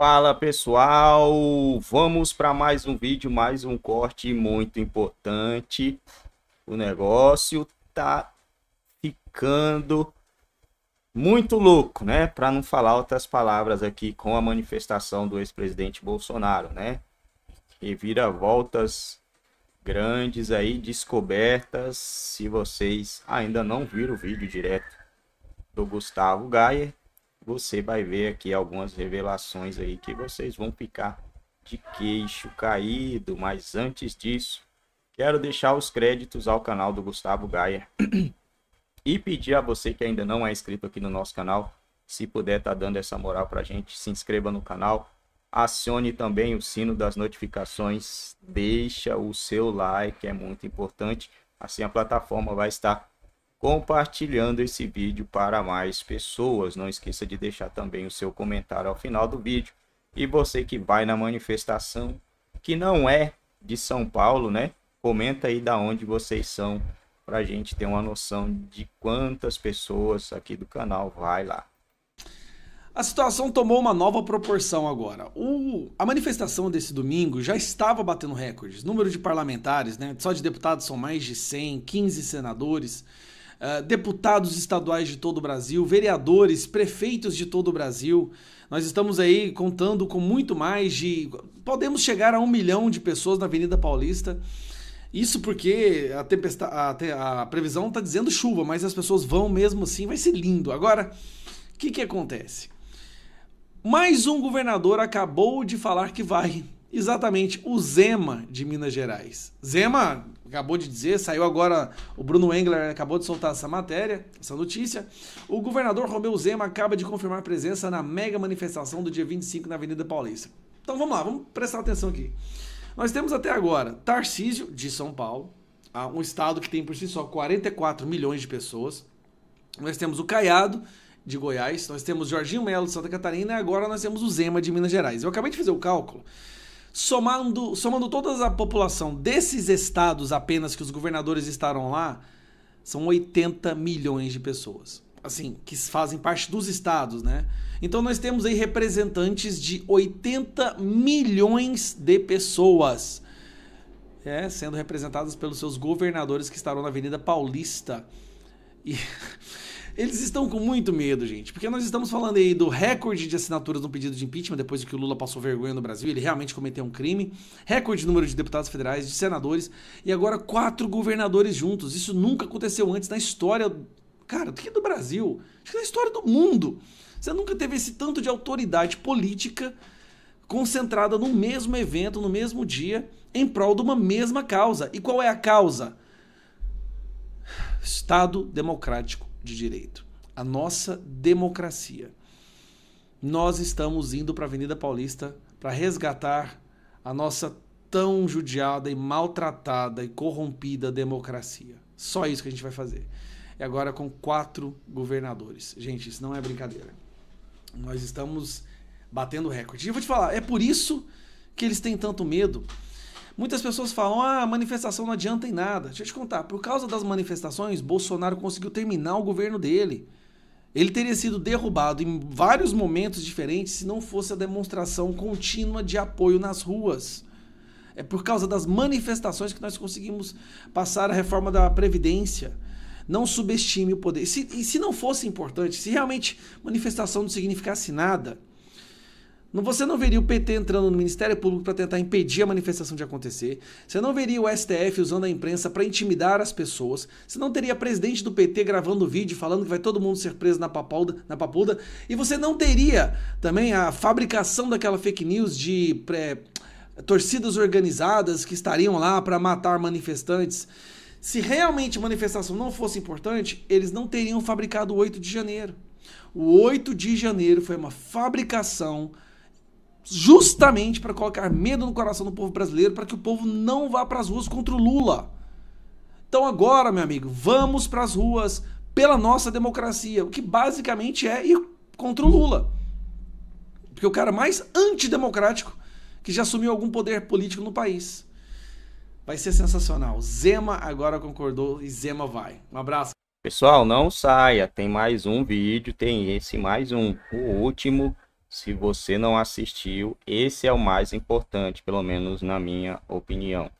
Fala pessoal, vamos para mais um vídeo, mais um corte muito importante. O negócio tá ficando muito louco, né? Para não falar outras palavras aqui com a manifestação do ex-presidente Bolsonaro, né? E vira voltas grandes aí, descobertas. Se vocês ainda não viram o vídeo direto do Gustavo Gaia, você vai ver aqui algumas revelações aí que vocês vão ficar de queixo caído. Mas antes disso, quero deixar os créditos ao canal do Gustavo Gaia e pedir a você que ainda não é inscrito aqui no nosso canal, se puder tá dando essa moral para a gente, se inscreva no canal, acione também o sino das notificações, deixa o seu like, é muito importante, assim a plataforma vai estar compartilhando esse vídeo para mais pessoas. Não esqueça de deixar também o seu comentário ao final do vídeo. E você que vai na manifestação, que não é de São Paulo, né? Comenta aí da onde vocês são para a gente ter uma noção de quantas pessoas aqui do canal vai lá. A situação tomou uma nova proporção agora. O, a manifestação desse domingo já estava batendo recordes. Número de parlamentares, né? Só de deputados são mais de 100, 15 senadores. Ah, deputados estaduais de todo o Brasil, vereadores, prefeitos de todo o Brasil. Nós estamos aí contando com muito mais de. Podemos chegar a um milhão de pessoas na Avenida Paulista. Isso porque a, tempestade, a, a previsão está dizendo chuva, mas as pessoas vão mesmo assim, vai ser lindo. Agora, o que, que acontece? Mais um governador acabou de falar que vai Exatamente, o Zema de Minas Gerais. Zema acabou de dizer, saiu agora, o Bruno Engler acabou de soltar essa matéria, essa notícia. O governador Romeu Zema acaba de confirmar presença na mega manifestação do dia 25 na Avenida Paulista. Então vamos lá, vamos prestar atenção aqui. Nós temos até agora Tarcísio de São Paulo, ah, um estado que tem por si só 44 milhões de pessoas. Nós temos o Caiado de Goiás, nós temos Jorginho Melo de Santa Catarina e agora nós temos o Zema de Minas Gerais. Eu acabei de fazer o cálculo somando, somando toda a população desses estados apenas que os governadores estarão lá, são 80 milhões de pessoas. Assim, que fazem parte dos estados, né? Então nós temos aí representantes de 80 milhões de pessoas. É, sendo representadas pelos seus governadores que estarão na Avenida Paulista. E Eles estão com muito medo, gente, porque nós estamos falando aí do recorde de assinaturas no pedido de impeachment depois que o Lula passou vergonha no Brasil, ele realmente cometeu um crime, recorde de número de deputados federais, de senadores e agora quatro governadores juntos. Isso nunca aconteceu antes na história, cara, do que do Brasil, acho que na história do mundo. Você nunca teve esse tanto de autoridade política concentrada no mesmo evento, no mesmo dia, em prol de uma mesma causa. E qual é a causa? Estado democrático de direito, a nossa democracia. Nós estamos indo para a Avenida Paulista para resgatar a nossa tão judiada e maltratada e corrompida democracia. Só isso que a gente vai fazer. E agora com quatro governadores. Gente, isso não é brincadeira. Nós estamos batendo recorde. E eu vou te falar, é por isso que eles têm tanto medo Muitas pessoas falam: ah, manifestação não adianta em nada. Deixa eu te contar, por causa das manifestações, Bolsonaro conseguiu terminar o governo dele. Ele teria sido derrubado em vários momentos diferentes se não fosse a demonstração contínua de apoio nas ruas. É por causa das manifestações que nós conseguimos passar a reforma da Previdência. Não subestime o poder. Se, e se não fosse importante, se realmente manifestação não significasse nada, você não veria o PT entrando no Ministério Público para tentar impedir a manifestação de acontecer. Você não veria o STF usando a imprensa para intimidar as pessoas. Você não teria presidente do PT gravando vídeo falando que vai todo mundo ser preso na, papalda, na papuda. E você não teria também a fabricação daquela fake news de pré, torcidas organizadas que estariam lá para matar manifestantes. Se realmente a manifestação não fosse importante, eles não teriam fabricado o 8 de janeiro. O 8 de janeiro foi uma fabricação justamente para colocar medo no coração do povo brasileiro, para que o povo não vá para as ruas contra o Lula. Então agora, meu amigo, vamos para as ruas pela nossa democracia, o que basicamente é ir contra o Lula. Porque é o cara mais antidemocrático que já assumiu algum poder político no país. Vai ser sensacional. Zema agora concordou e Zema vai. Um abraço. Pessoal, não saia, tem mais um vídeo, tem esse mais um, o último se você não assistiu, esse é o mais importante, pelo menos na minha opinião.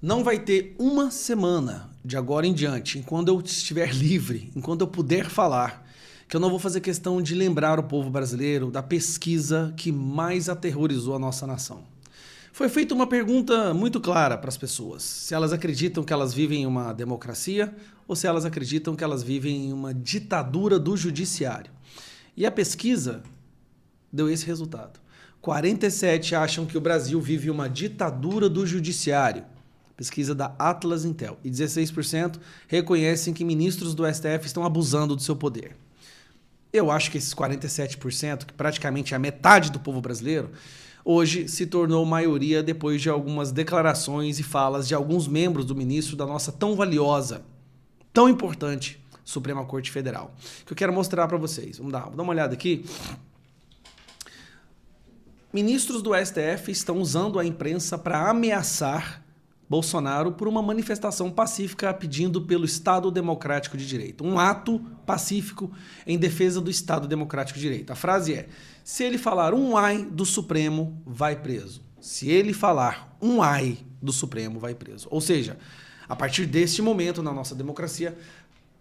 Não vai ter uma semana de agora em diante, enquanto eu estiver livre, enquanto eu puder falar, que eu não vou fazer questão de lembrar o povo brasileiro da pesquisa que mais aterrorizou a nossa nação. Foi feita uma pergunta muito clara para as pessoas: se elas acreditam que elas vivem em uma democracia ou se elas acreditam que elas vivem em uma ditadura do judiciário. E a pesquisa deu esse resultado. 47 acham que o Brasil vive uma ditadura do judiciário. Pesquisa da Atlas Intel. E 16% reconhecem que ministros do STF estão abusando do seu poder. Eu acho que esses 47%, que praticamente é a metade do povo brasileiro, hoje se tornou maioria depois de algumas declarações e falas de alguns membros do ministro da nossa tão valiosa, tão importante Suprema Corte Federal. Que eu quero mostrar para vocês. Vamos dar, vamos dar uma olhada aqui. Ministros do STF estão usando a imprensa para ameaçar Bolsonaro por uma manifestação pacífica pedindo pelo Estado Democrático de Direito. Um ato pacífico em defesa do Estado Democrático de Direito. A frase é: se ele falar um ai do Supremo, vai preso. Se ele falar um ai do Supremo, vai preso. Ou seja, a partir deste momento na nossa democracia,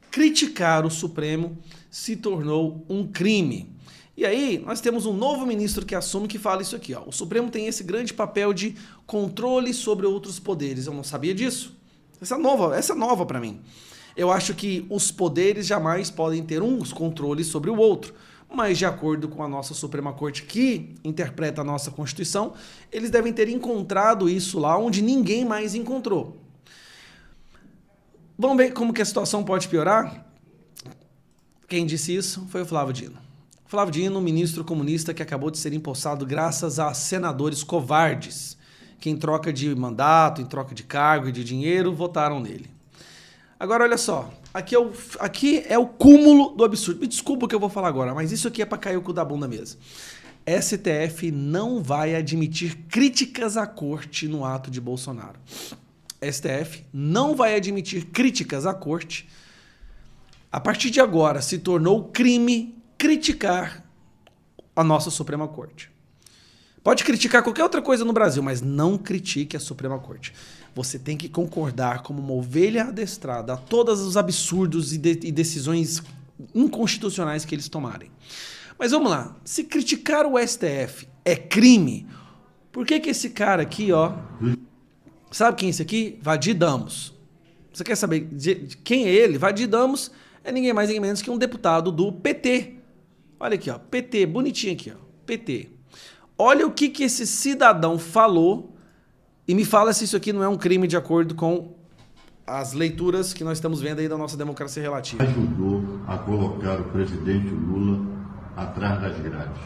criticar o Supremo se tornou um crime. E aí, nós temos um novo ministro que assume que fala isso aqui. Ó. O Supremo tem esse grande papel de controle sobre outros poderes. Eu não sabia disso. Essa é nova, essa é nova para mim. Eu acho que os poderes jamais podem ter uns controles sobre o outro. Mas, de acordo com a nossa Suprema Corte, que interpreta a nossa Constituição, eles devem ter encontrado isso lá onde ninguém mais encontrou. Vamos ver como que a situação pode piorar? Quem disse isso foi o Flávio Dino. Flávio Dino, ministro comunista que acabou de ser empossado graças a senadores covardes, que em troca de mandato, em troca de cargo e de dinheiro, votaram nele. Agora olha só, aqui é o, aqui é o cúmulo do absurdo. Me desculpa o que eu vou falar agora, mas isso aqui é para cair o cu da bunda mesmo. STF não vai admitir críticas à corte no ato de Bolsonaro. STF não vai admitir críticas à corte. A partir de agora se tornou crime criticar a nossa Suprema Corte. Pode criticar qualquer outra coisa no Brasil, mas não critique a Suprema Corte. Você tem que concordar como uma ovelha adestrada a todos os absurdos e, de e decisões inconstitucionais que eles tomarem. Mas vamos lá. Se criticar o STF é crime, por que, que esse cara aqui, ó. Sabe quem é esse aqui? Vadir Damos. Você quer saber de, quem é ele? Vadir Damos é ninguém mais ninguém menos que um deputado do PT Olha aqui, ó, PT, bonitinho aqui, ó, PT. Olha o que, que esse cidadão falou e me fala se isso aqui não é um crime de acordo com as leituras que nós estamos vendo aí da nossa democracia relativa. Ajudou a colocar o presidente Lula atrás das grades.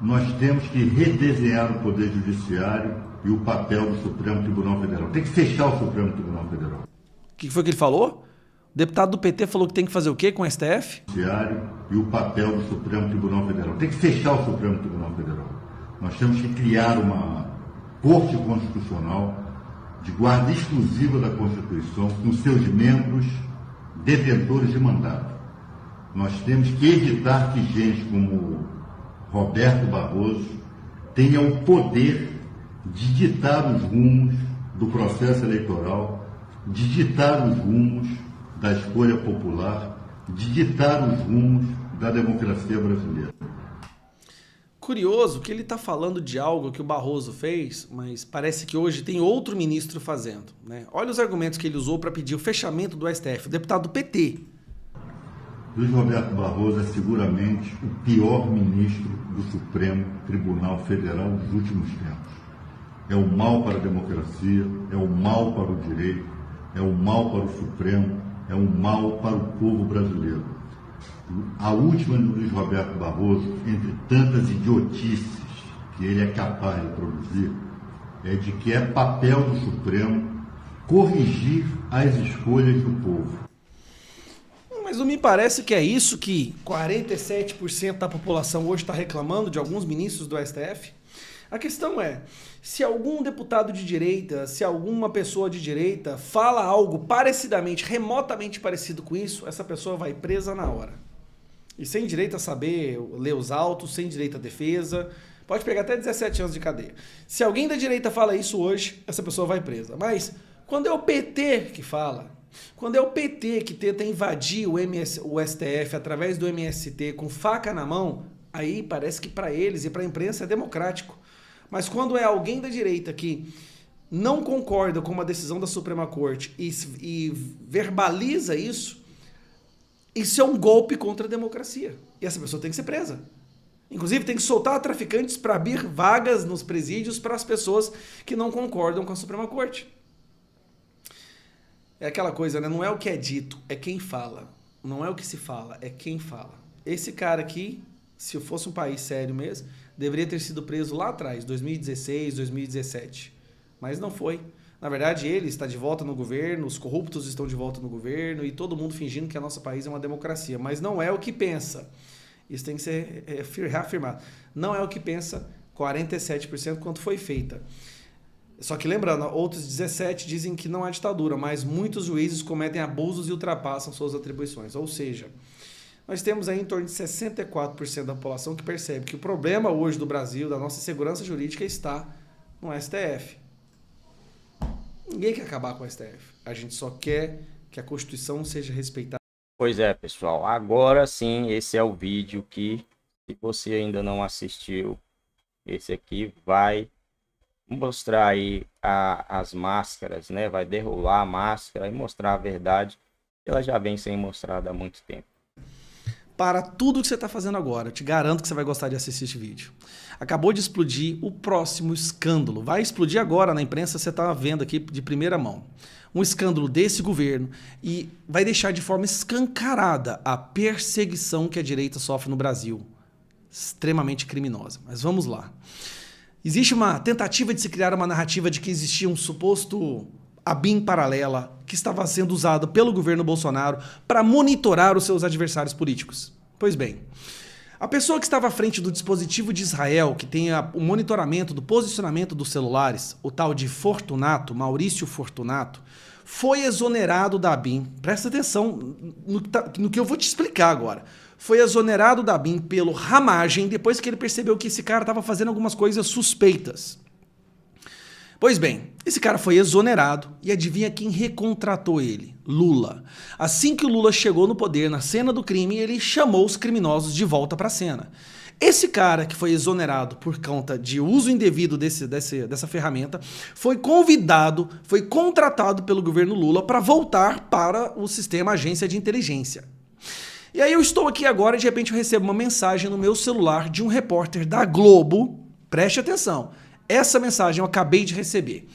Nós temos que redesenhar o poder judiciário e o papel do Supremo Tribunal Federal. Tem que fechar o Supremo Tribunal Federal. O que foi que ele falou? O deputado do PT falou que tem que fazer o quê com o STF? Diário e o papel do Supremo Tribunal Federal. Tem que fechar o Supremo Tribunal Federal. Nós temos que criar uma Corte Constitucional de guarda exclusiva da Constituição, com seus membros detentores de mandato. Nós temos que evitar que gente como Roberto Barroso tenha o poder de ditar os rumos do processo eleitoral, de ditar os rumos da escolha popular de ditar os rumos da democracia brasileira. Curioso que ele está falando de algo que o Barroso fez, mas parece que hoje tem outro ministro fazendo. Né? Olha os argumentos que ele usou para pedir o fechamento do STF, o deputado do PT. Luiz Roberto Barroso é seguramente o pior ministro do Supremo Tribunal Federal dos últimos tempos. É o mal para a democracia, é o mal para o direito, é o mal para o Supremo, é um mal para o povo brasileiro. A última do é Luiz Roberto Barroso, entre tantas idiotices que ele é capaz de produzir, é de que é papel do Supremo corrigir as escolhas do povo. Mas não me parece que é isso que 47% da população hoje está reclamando de alguns ministros do STF? A questão é, se algum deputado de direita, se alguma pessoa de direita fala algo parecidamente, remotamente parecido com isso, essa pessoa vai presa na hora. E sem direito a saber ler os autos, sem direito à defesa, pode pegar até 17 anos de cadeia. Se alguém da direita fala isso hoje, essa pessoa vai presa. Mas quando é o PT que fala, quando é o PT que tenta invadir o, MS, o STF através do MST com faca na mão, aí parece que para eles e para a imprensa é democrático. Mas quando é alguém da direita que não concorda com uma decisão da Suprema Corte e, e verbaliza isso, isso é um golpe contra a democracia. E essa pessoa tem que ser presa. Inclusive, tem que soltar traficantes para abrir vagas nos presídios para as pessoas que não concordam com a Suprema Corte. É aquela coisa, né? Não é o que é dito, é quem fala. Não é o que se fala, é quem fala. Esse cara aqui, se fosse um país sério mesmo, deveria ter sido preso lá atrás, 2016, 2017. Mas não foi. Na verdade, ele está de volta no governo, os corruptos estão de volta no governo e todo mundo fingindo que a nosso país é uma democracia. Mas não é o que pensa. Isso tem que ser é, é, reafirmado. Não é o que pensa 47% quanto foi feita. Só que lembrando, outros 17 dizem que não há ditadura, mas muitos juízes cometem abusos e ultrapassam suas atribuições. Ou seja, nós temos aí em torno de 64% da população que percebe que o problema hoje do Brasil, da nossa segurança jurídica, está no STF. Ninguém quer acabar com o STF. A gente só quer que a Constituição seja respeitada. Pois é, pessoal. Agora sim, esse é o vídeo que, se você ainda não assistiu, esse aqui vai mostrar aí a, as máscaras, né? Vai derrubar a máscara e mostrar a verdade. Ela já vem sendo mostrada há muito tempo para tudo que você está fazendo agora. Eu te garanto que você vai gostar de assistir este vídeo. Acabou de explodir o próximo escândalo. Vai explodir agora na imprensa, você está vendo aqui de primeira mão. Um escândalo desse governo e vai deixar de forma escancarada a perseguição que a direita sofre no Brasil. Extremamente criminosa. Mas vamos lá. Existe uma tentativa de se criar uma narrativa de que existia um suposto a BIM paralela que estava sendo usada pelo governo Bolsonaro para monitorar os seus adversários políticos. Pois bem, a pessoa que estava à frente do dispositivo de Israel, que tem a, o monitoramento do posicionamento dos celulares, o tal de Fortunato, Maurício Fortunato, foi exonerado da BIM. Presta atenção no, tá, no que eu vou te explicar agora. Foi exonerado da BIM pelo ramagem depois que ele percebeu que esse cara estava fazendo algumas coisas suspeitas. Pois bem, esse cara foi exonerado e adivinha quem recontratou ele? Lula. Assim que o Lula chegou no poder, na cena do crime, ele chamou os criminosos de volta para a cena. Esse cara que foi exonerado por conta de uso indevido desse, desse, dessa ferramenta foi convidado, foi contratado pelo governo Lula para voltar para o sistema agência de inteligência. E aí eu estou aqui agora e de repente eu recebo uma mensagem no meu celular de um repórter da Globo. Preste atenção essa mensagem eu acabei de receber.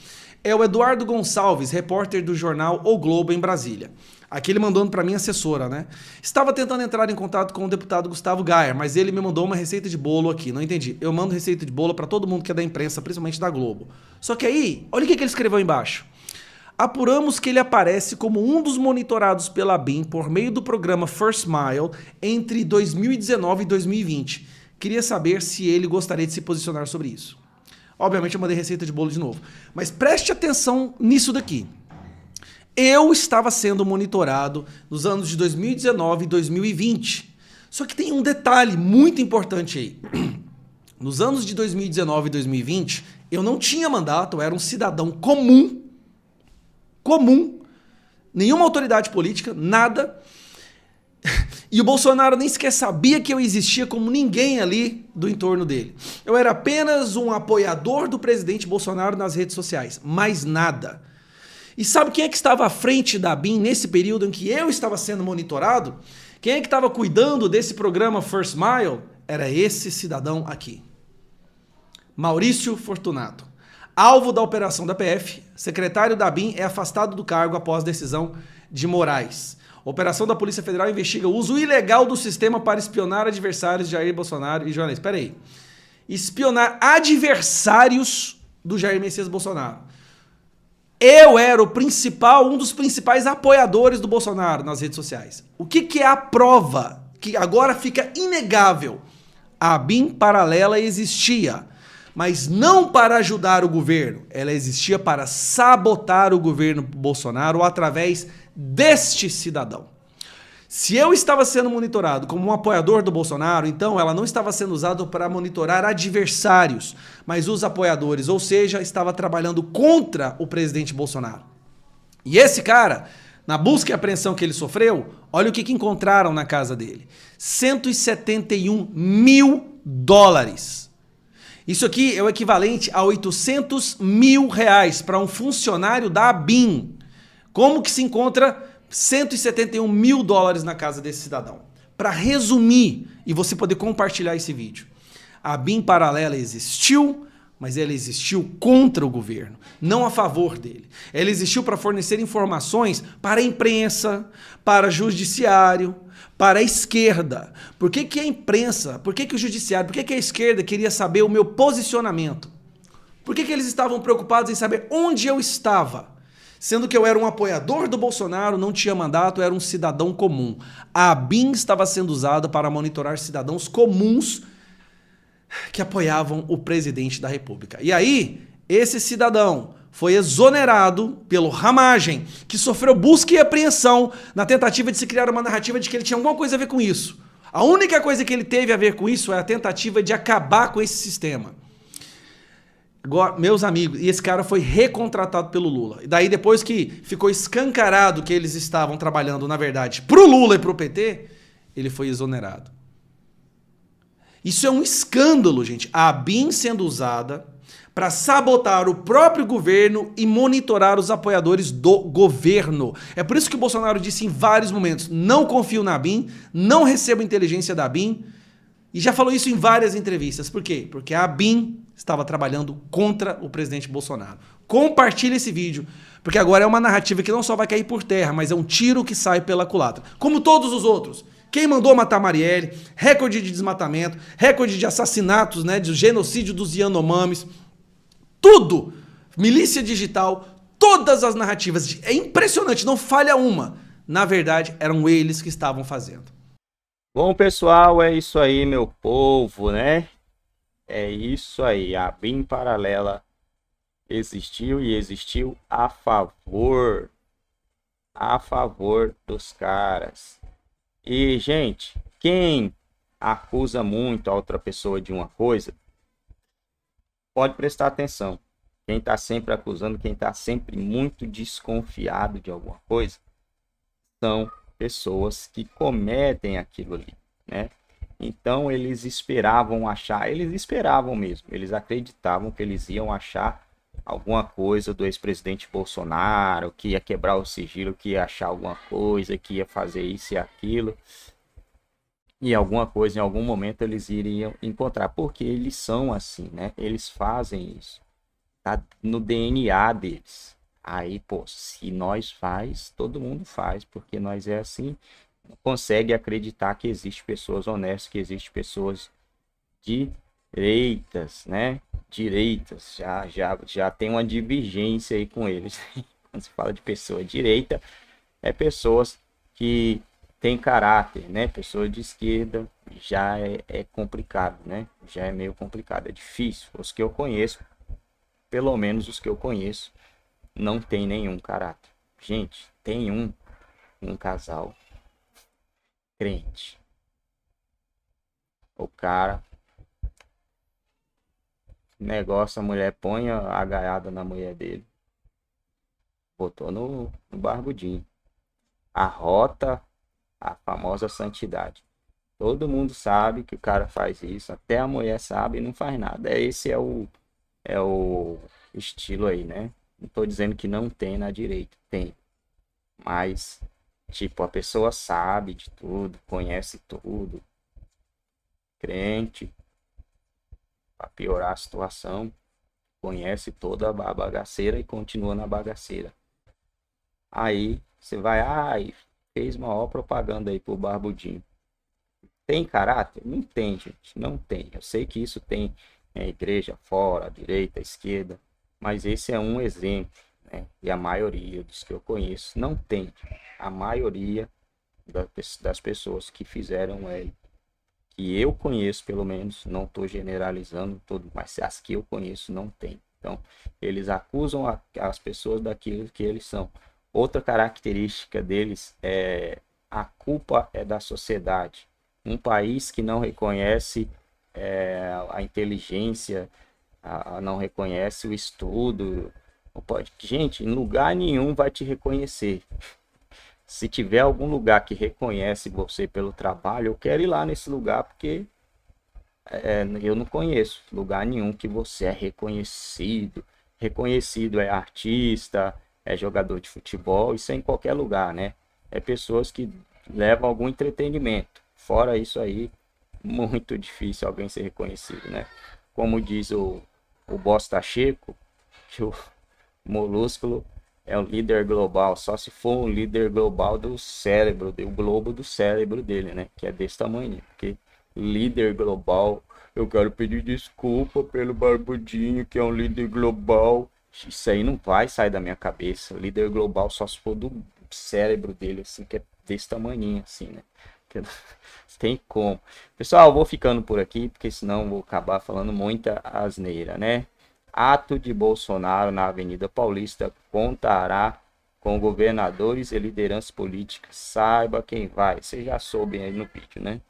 É o Eduardo Gonçalves, repórter do jornal O Globo em Brasília. Aqui ele mandando para minha assessora, né? Estava tentando entrar em contato com o deputado Gustavo Gaia, mas ele me mandou uma receita de bolo aqui. Não entendi. Eu mando receita de bolo para todo mundo que é da imprensa, principalmente da Globo. Só que aí, olha o que ele escreveu embaixo. Apuramos que ele aparece como um dos monitorados pela BIM por meio do programa First Mile entre 2019 e 2020. Queria saber se ele gostaria de se posicionar sobre isso. Obviamente eu mandei receita de bolo de novo. Mas preste atenção nisso daqui. Eu estava sendo monitorado nos anos de 2019 e 2020. Só que tem um detalhe muito importante aí. Nos anos de 2019 e 2020, eu não tinha mandato, eu era um cidadão comum, comum, nenhuma autoridade política, nada. E o Bolsonaro nem sequer sabia que eu existia como ninguém ali do entorno dele. Eu era apenas um apoiador do presidente Bolsonaro nas redes sociais, mais nada. E sabe quem é que estava à frente da BIM nesse período em que eu estava sendo monitorado? Quem é que estava cuidando desse programa First Mile? Era esse cidadão aqui. Maurício Fortunato. Alvo da operação da PF, secretário da BIM é afastado do cargo após decisão de Moraes. Operação da Polícia Federal investiga o uso ilegal do sistema para espionar adversários de Jair Bolsonaro e jornalistas. Espera aí. Espionar adversários do Jair Messias Bolsonaro. Eu era o principal, um dos principais apoiadores do Bolsonaro nas redes sociais. O que, que é a prova que agora fica inegável? A BIM paralela existia mas não para ajudar o governo. Ela existia para sabotar o governo Bolsonaro através deste cidadão. Se eu estava sendo monitorado como um apoiador do Bolsonaro, então ela não estava sendo usada para monitorar adversários, mas os apoiadores, ou seja, estava trabalhando contra o presidente Bolsonaro. E esse cara, na busca e apreensão que ele sofreu, olha o que, que encontraram na casa dele: 171 mil dólares. Isso aqui é o equivalente a 800 mil reais para um funcionário da ABIN. Como que se encontra 171 mil dólares na casa desse cidadão? Para resumir e você poder compartilhar esse vídeo, a ABIN paralela existiu, mas ela existiu contra o governo, não a favor dele. Ela existiu para fornecer informações para a imprensa, para judiciário, para a esquerda. Por que, que a imprensa, por que, que o judiciário, por que, que a esquerda queria saber o meu posicionamento? Por que, que eles estavam preocupados em saber onde eu estava? Sendo que eu era um apoiador do Bolsonaro, não tinha mandato, era um cidadão comum. A BIM estava sendo usada para monitorar cidadãos comuns que apoiavam o presidente da República. E aí, esse cidadão foi exonerado pelo Ramagem, que sofreu busca e apreensão na tentativa de se criar uma narrativa de que ele tinha alguma coisa a ver com isso. A única coisa que ele teve a ver com isso é a tentativa de acabar com esse sistema. Agora, meus amigos, e esse cara foi recontratado pelo Lula. E daí, depois que ficou escancarado que eles estavam trabalhando, na verdade, pro Lula e pro PT, ele foi exonerado. Isso é um escândalo, gente. A BIM sendo usada para sabotar o próprio governo e monitorar os apoiadores do governo. É por isso que o Bolsonaro disse em vários momentos: não confio na BIM, não recebo inteligência da BIM. E já falou isso em várias entrevistas. Por quê? Porque a BIM estava trabalhando contra o presidente Bolsonaro. Compartilhe esse vídeo, porque agora é uma narrativa que não só vai cair por terra, mas é um tiro que sai pela culatra. Como todos os outros quem mandou matar Marielle, recorde de desmatamento, recorde de assassinatos, né, de genocídio dos Yanomamis, tudo, milícia digital, todas as narrativas, é impressionante, não falha uma. Na verdade, eram eles que estavam fazendo. Bom, pessoal, é isso aí, meu povo, né? É isso aí, a BIM paralela existiu e existiu a favor a favor dos caras. E, gente, quem acusa muito a outra pessoa de uma coisa, pode prestar atenção. Quem está sempre acusando, quem está sempre muito desconfiado de alguma coisa, são pessoas que cometem aquilo ali, né? Então eles esperavam achar, eles esperavam mesmo, eles acreditavam que eles iam achar alguma coisa do ex-presidente Bolsonaro, que ia quebrar o sigilo, que ia achar alguma coisa, que ia fazer isso e aquilo. E alguma coisa, em algum momento, eles iriam encontrar. Porque eles são assim, né? Eles fazem isso. Tá no DNA deles. Aí, pô, se nós faz, todo mundo faz, porque nós é assim. Consegue acreditar que existe pessoas honestas, que existe pessoas de direitas, né? Direitas, já, já, já tem uma divergência aí com eles. Quando se fala de pessoa direita, é pessoas que têm caráter, né? Pessoa de esquerda já é, é complicado, né? Já é meio complicado, é difícil. Os que eu conheço, pelo menos os que eu conheço, não tem nenhum caráter. Gente, tem um, um casal crente. O cara negócio, a mulher põe a gaiada na mulher dele. Botou no, no barbudinho. A rota, a famosa santidade. Todo mundo sabe que o cara faz isso, até a mulher sabe e não faz nada. É, esse é o, é o estilo aí, né? Não tô dizendo que não tem na direita, tem. Mas, tipo, a pessoa sabe de tudo, conhece tudo, crente, piorar a situação, conhece toda a bagaceira e continua na bagaceira. Aí você vai, ai, ah, fez maior propaganda aí pro Barbudinho. Tem caráter? Não tem, gente, não tem. Eu sei que isso tem é, igreja fora, direita, esquerda, mas esse é um exemplo, né? E a maioria dos que eu conheço não tem. A maioria das pessoas que fizeram ele é que eu conheço, pelo menos, não estou generalizando tudo, mas as que eu conheço não tem. Então, eles acusam a, as pessoas daquilo que eles são. Outra característica deles é a culpa é da sociedade. Um país que não reconhece é, a inteligência, a, não reconhece o estudo, pode, gente, em lugar nenhum vai te reconhecer. Se tiver algum lugar que reconhece você pelo trabalho, eu quero ir lá nesse lugar porque é, é, eu não conheço lugar nenhum que você é reconhecido. Reconhecido é artista, é jogador de futebol, isso é em qualquer lugar, né? É pessoas que levam algum entretenimento. Fora isso aí, muito difícil alguém ser reconhecido, né? Como diz o, o Bosta Checo, que o molúsculo é um líder global, só se for um líder global do cérebro, do globo do cérebro dele, né? Que é desse tamanho, né? porque líder global, eu quero pedir desculpa pelo barbudinho que é um líder global. Isso aí não vai sair da minha cabeça. Líder global só se for do cérebro dele, assim, que é desse tamanho, assim, né? Tem como. Pessoal, vou ficando por aqui, porque senão vou acabar falando muita asneira, né? Ato de Bolsonaro na Avenida Paulista contará com governadores e lideranças políticas. Saiba quem vai. Vocês já soubem aí no vídeo, né?